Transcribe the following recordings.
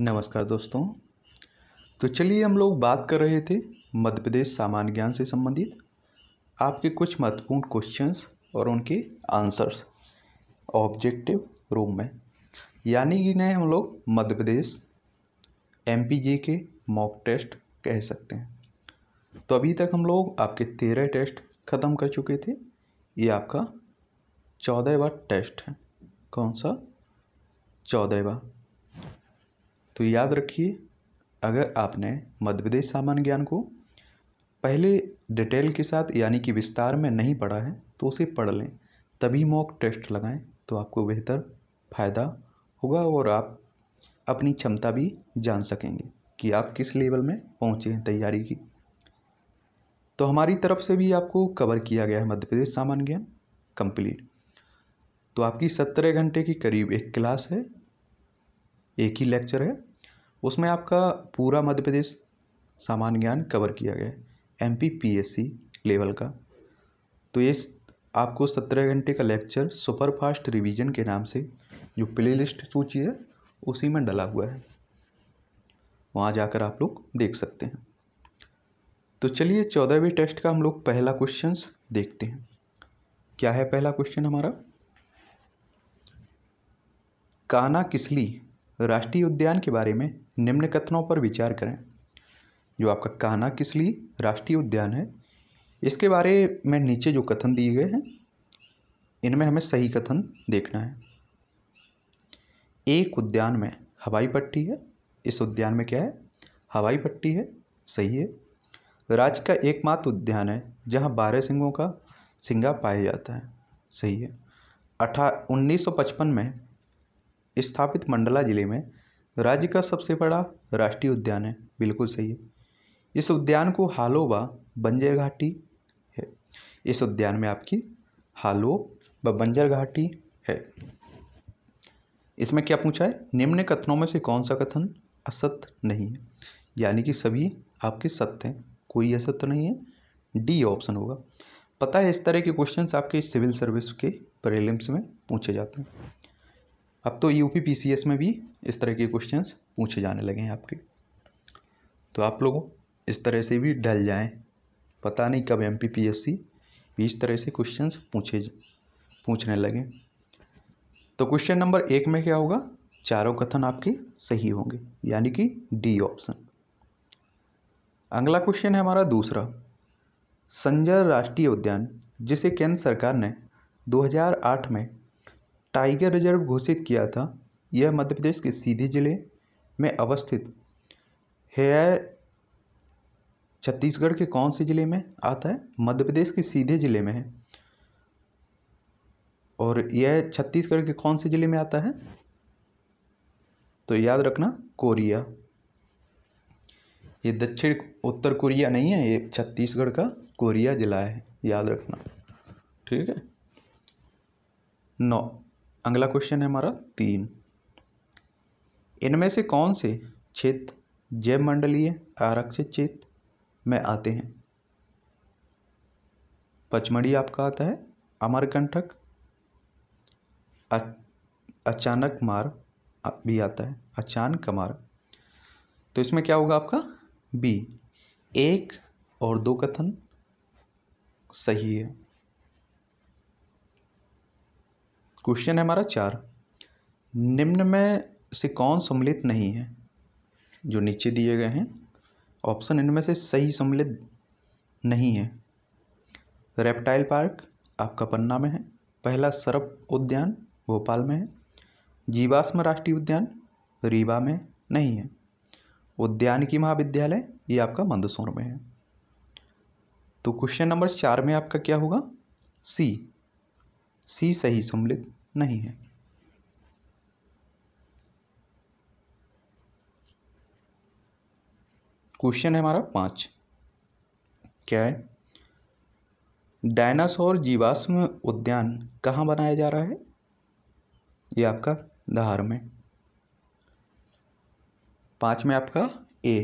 नमस्कार दोस्तों तो चलिए हम लोग बात कर रहे थे मध्य प्रदेश सामान्य ज्ञान से संबंधित आपके कुछ महत्वपूर्ण क्वेश्चंस और उनके आंसर्स ऑब्जेक्टिव रूम में यानी कि नए हम लोग मध्य प्रदेश एम के मॉक टेस्ट कह सकते हैं तो अभी तक हम लोग आपके तेरह टेस्ट ख़त्म कर चुके थे ये आपका चौदहवा टेस्ट है कौन सा चौदहवा तो याद रखिए अगर आपने मध्य प्रदेश सामान्य ज्ञान को पहले डिटेल के साथ यानी कि विस्तार में नहीं पढ़ा है तो उसे पढ़ लें तभी मॉक टेस्ट लगाएं तो आपको बेहतर फ़ायदा होगा और आप अपनी क्षमता भी जान सकेंगे कि आप किस लेवल में पहुँचे हैं तैयारी की तो हमारी तरफ से भी आपको कवर किया गया है मध्य प्रदेश सामान्य ज्ञान कंप्लीट तो आपकी सत्रह घंटे के करीब एक क्लास है एक ही लेक्चर है उसमें आपका पूरा मध्य प्रदेश सामान्य ज्ञान कवर किया गया है एम पी लेवल का तो ये आपको सत्रह घंटे का लेक्चर सुपर फास्ट रिवीजन के नाम से जो प्ले लिस्ट सूची है उसी में डला हुआ है वहाँ जाकर आप लोग देख सकते हैं तो चलिए चौदहवें टेस्ट का हम लोग पहला क्वेश्चन देखते हैं क्या है पहला क्वेश्चन हमारा काना किसली राष्ट्रीय उद्यान के बारे में निम्न कथनों पर विचार करें जो आपका कहना किस लिए राष्ट्रीय उद्यान है इसके बारे में नीचे जो कथन दिए गए हैं इनमें हमें सही कथन देखना है एक उद्यान में हवाई पट्टी है इस उद्यान में क्या है हवाई पट्टी है सही है राज्य का एकमात्र उद्यान है जहाँ बारह सिंगों का सिंगा पाया जाता है सही है अठा उन्नीस में स्थापित मंडला ज़िले में राज्य का सबसे बड़ा राष्ट्रीय उद्यान है बिल्कुल सही है इस उद्यान को हालो व बंजर घाटी है इस उद्यान में आपकी हालो व बंजर घाटी है इसमें क्या पूछा है निम्न कथनों में से कौन सा कथन असत्य नहीं है यानी कि सभी आपके सत्य हैं कोई असत्य नहीं है डी ऑप्शन होगा पता है इस तरह के क्वेश्चंस आपके सिविल सर्विस के प्रीलिम्स में पूछे जाते हैं अब तो यू पी में भी इस तरह के क्वेश्चन पूछे जाने लगे हैं आपके तो आप लोगों इस तरह से भी ढल जाएं पता नहीं कब M P P S C भी इस तरह से क्वेश्चन पूछे पूछने लगे तो क्वेश्चन नंबर एक में क्या होगा चारों कथन आपके सही होंगे यानी कि डी ऑप्शन अगला क्वेश्चन है हमारा दूसरा संजय राष्ट्रीय उद्यान जिसे केंद्र सरकार ने 2008 में टाइगर रिजर्व घोषित किया था यह मध्य प्रदेश के सीधी जिले में अवस्थित है छत्तीसगढ़ के कौन से ज़िले में आता है मध्य प्रदेश के सीधे ज़िले में है और यह छत्तीसगढ़ के कौन से ज़िले में आता है तो याद रखना कोरिया ये दक्षिण उत्तर कोरिया नहीं है ये छत्तीसगढ़ का कोरिया ज़िला है याद रखना ठीक है नौ अगला क्वेश्चन है हमारा तीन इनमें से कौन से क्षेत्र जैव मंडलीय आरक्षित क्षेत्र में आते हैं पचमढ़ी आपका आता है अमरकंठक अचानक मार भी आता है अचानक मार्ग तो इसमें क्या होगा आपका बी एक और दो कथन सही है क्वेश्चन है हमारा चार निम्न में से कौन सम्मिलित नहीं है जो नीचे दिए गए हैं ऑप्शन इनमें से सही सम्मिलित नहीं है रेप्टाइल पार्क आपका पन्ना में है पहला सरप उद्यान भोपाल में है जीवाश्म राष्ट्रीय उद्यान रीवा में नहीं है उद्यान की महाविद्यालय ये आपका मंदसौर में है तो क्वेश्चन नंबर चार में आपका क्या होगा सी सी सही सम्मिलित नहीं है क्वेश्चन है हमारा पांच क्या है डायनासोर जीवाश्म उद्यान कहाँ बनाया जा रहा है ये आपका धार में पांच में आपका ए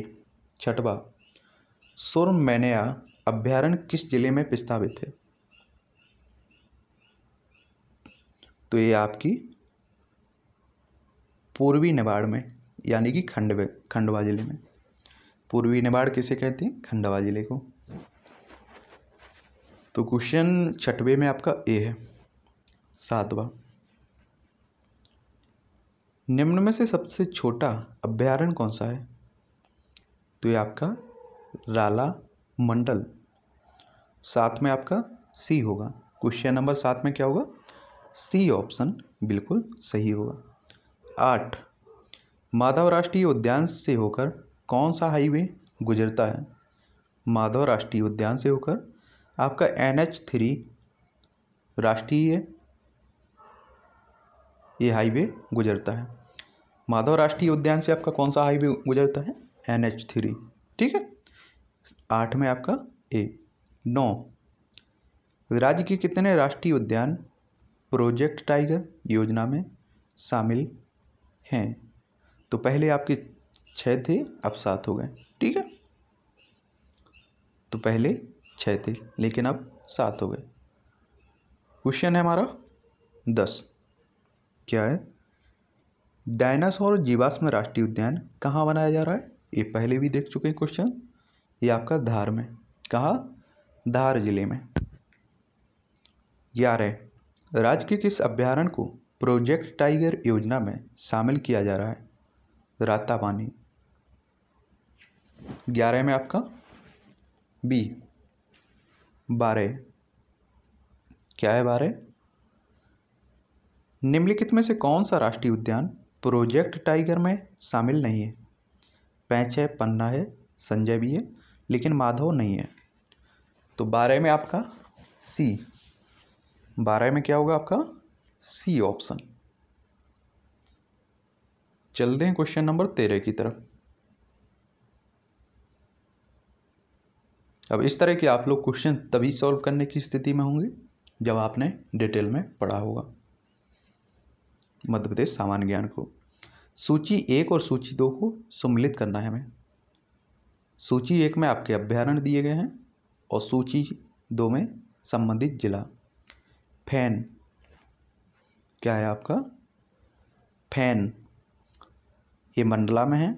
छठवा सुरमैनया अभ्यारण किस जिले में प्रस्तावित है तो ये आपकी पूर्वी नेवाड़ में यानी कि खंडवे खंडवा ज़िले में पूर्वी नेवाड़ किसे कहते हैं खंडवा ज़िले को तो क्वेश्चन छठवे में आपका ए है सातवा निम्न में से सबसे छोटा अभ्यारण्य कौन सा है तो ये आपका राला मंडल सात में आपका सी होगा क्वेश्चन नंबर सात में क्या होगा सी ऑप्शन बिल्कुल सही होगा आठ माधव राष्ट्रीय उद्यान से होकर कौन सा हाईवे गुजरता है माधव राष्ट्रीय उद्यान से होकर आपका एन एच थ्री राष्ट्रीय ये हाईवे गुजरता है माधव राष्ट्रीय उद्यान से आपका कौन सा हाईवे गुजरता है एन एच थ्री ठीक है आठ में आपका ए नौ राज्य के कितने राष्ट्रीय उद्यान प्रोजेक्ट टाइगर योजना में शामिल हैं तो पहले आपके छः थे अब सात हो गए ठीक है तो पहले छः थे लेकिन अब सात हो गए क्वेश्चन है हमारा दस क्या है डायनासोर जीवाश्म राष्ट्रीय उद्यान कहाँ बनाया जा रहा है ये पहले भी देख चुके हैं क्वेश्चन ये आपका धार में कहा धार जिले में ग्यारह राज्य के किस अभ्यारण्य को प्रोजेक्ट टाइगर योजना में शामिल किया जा रहा है पानी ग्यारह में आपका बी बारह क्या है बारह निम्नलिखित में से कौन सा राष्ट्रीय उद्यान प्रोजेक्ट टाइगर में शामिल नहीं है पैंच है पन्ना है संजय भी है लेकिन माधव नहीं है तो बारह में आपका सी बारह में क्या होगा आपका सी ऑप्शन चलते हैं क्वेश्चन नंबर तेरह की तरफ अब इस तरह के आप लोग क्वेश्चन तभी सॉल्व करने की स्थिति में होंगे जब आपने डिटेल में पढ़ा होगा मध्य प्रदेश सामान्य ज्ञान को सूची एक और सूची दो को सम्मिलित करना है हमें सूची एक में आपके अभ्यारण दिए गए हैं और सूची दो में संबंधित जिला फैन क्या है आपका फैन ये मंडला में है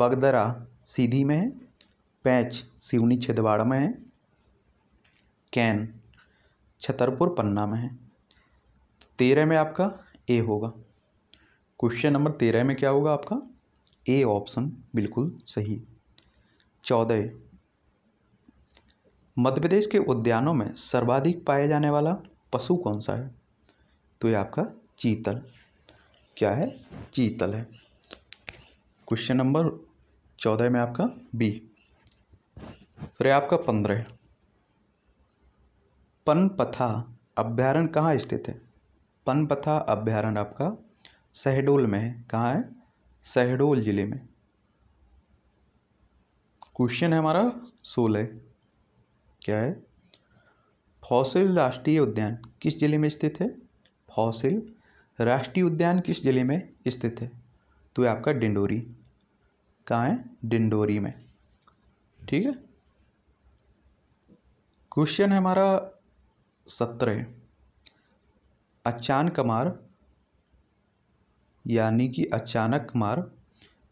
बगदरा सीधी में है पैच सिवनी छिदवाड़ा में है कैन छतरपुर पन्ना में है तेरह में आपका ए होगा क्वेश्चन नंबर तेरह में क्या होगा आपका ए ऑप्शन बिल्कुल सही चौदह मध्य प्रदेश के उद्यानों में सर्वाधिक पाया जाने वाला पशु कौन सा है तो ये आपका चीतल क्या है चीतल है क्वेश्चन नंबर चौदह में आपका बी फिर आपका पंद्रह पनपथा अभ्यारण कहाँ स्थित है पनपथा अभ्यारण आपका शहडोल में है कहाँ है शहडोल जिले में क्वेश्चन है हमारा सोलह क्या है फौसिल राष्ट्रीय उद्यान किस जिले में स्थित है फौसिल राष्ट्रीय उद्यान किस जिले में स्थित है तो ये आपका डिंडोरी कहाँ है डिंडोरी में ठीक है क्वेश्चन है हमारा सत्रह अचान कमार यानी कि अचानक मार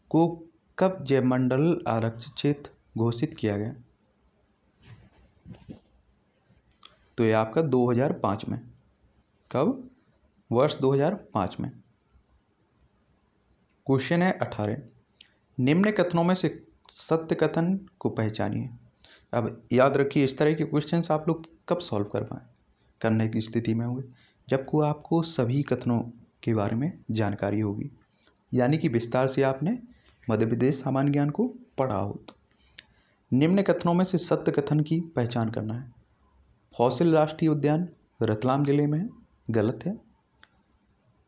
को कब जयमंडल आरक्षित घोषित किया गया तो ये आपका 2005 में कब वर्ष 2005 में क्वेश्चन है 18 निम्न कथनों में से सत्य कथन को पहचानिए अब याद रखिए इस तरह के क्वेश्चन आप लोग कब सॉल्व कर पाए करने की स्थिति में होंगे जबको आपको सभी कथनों के बारे में जानकारी होगी यानी कि विस्तार से आपने मध्य प्रदेश सामान्य ज्ञान को पढ़ा हो तो निम्न कथनों में से सत्य कथन की पहचान करना है फौसिल राष्ट्रीय उद्यान रतलाम जिले में है गलत है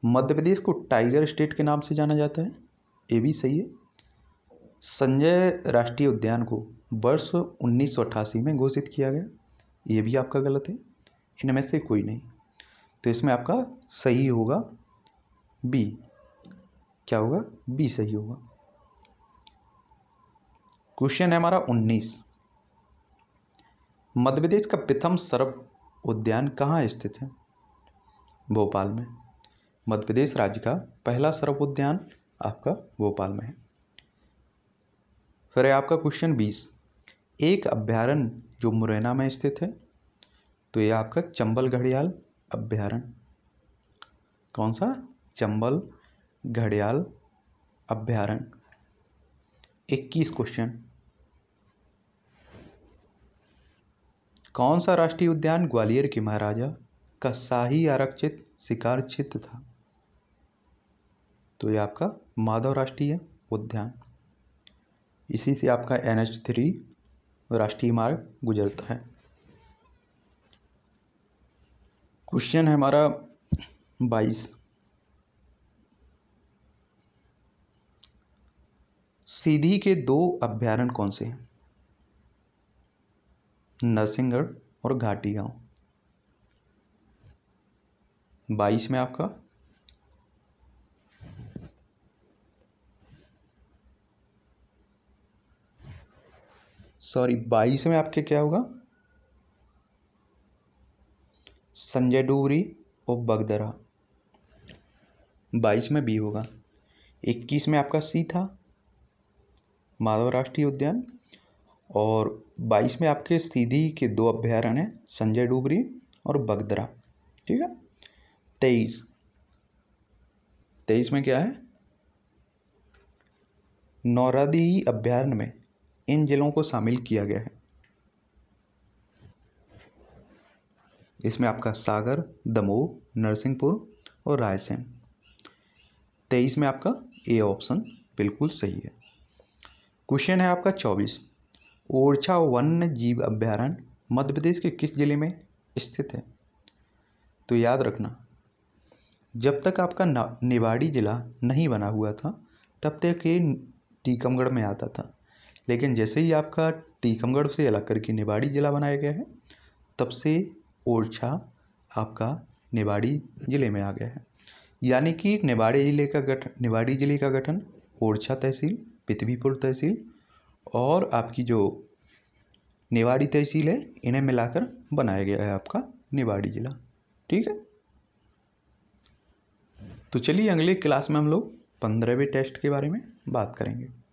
मध्य प्रदेश को टाइगर स्टेट के नाम से जाना जाता है ये भी सही है संजय राष्ट्रीय उद्यान को वर्ष उन्नीस में घोषित किया गया ये भी आपका गलत है इनमें से कोई नहीं तो इसमें आपका सही होगा बी क्या होगा बी सही होगा क्वेश्चन है हमारा उन्नीस मध्य प्रदेश का प्रथम सर्व उद्यान कहाँ स्थित है भोपाल में मध्य प्रदेश राज्य का पहला सर्व उद्यान आपका भोपाल में है फिर आपका क्वेश्चन बीस एक अभ्यारण जो मुरैना में स्थित है तो ये आपका चंबल घड़ियाल अभ्यारण कौन सा चंबल घड़ियाल अभ्यारण इक्कीस क्वेश्चन कौन सा राष्ट्रीय उद्यान ग्वालियर के महाराजा का शाही आरक्षित शिकार क्षेत्र था तो ये आपका माधव राष्ट्रीय उद्यान इसी से आपका एन एच थ्री राष्ट्रीय मार्ग गुजरता है क्वेश्चन है हमारा बाईस सीधी के दो अभ्यारण कौन से हैं नरसिंहगढ़ और घाटी गाँव बाईस में आपका सॉरी बाईस में आपके क्या होगा संजय डूबरी और बगदरा बाईस में बी होगा इक्कीस में आपका सी था माधव राष्ट्रीय उद्यान और बाईस में आपके सीधी के दो अभ्यारण्य हैं संजय डूबरी और बगदरा ठीक है तेईस तेईस में क्या है नौरादी अभ्यारण्य में इन जिलों को शामिल किया गया है इसमें आपका सागर दमोह नरसिंहपुर और रायसेन तेईस में आपका ए ऑप्शन बिल्कुल सही है क्वेश्चन है आपका चौबीस ओरछा वन्य जीव अभ्यारण्य मध्य प्रदेश के किस जिले में स्थित है तो याद रखना जब तक आपका निवाड़ी जिला नहीं बना हुआ था तब तक ये टीकमगढ़ में आता था लेकिन जैसे ही आपका टीकमगढ़ से अलग करके निवाड़ी जिला बनाया गया है तब से ओरछा आपका निवाड़ी जिले में आ गया है यानी कि निवाड़ी जिले का गठन निवाड़ी जिले का गठन ओरछा तहसील पृथ्वीपुर तहसील और आपकी जो निवाड़ी तहसील है इन्हें मिलाकर बनाया गया है आपका निवाड़ी ज़िला ठीक है तो चलिए अगले क्लास में हम लोग पंद्रहवें टेस्ट के बारे में बात करेंगे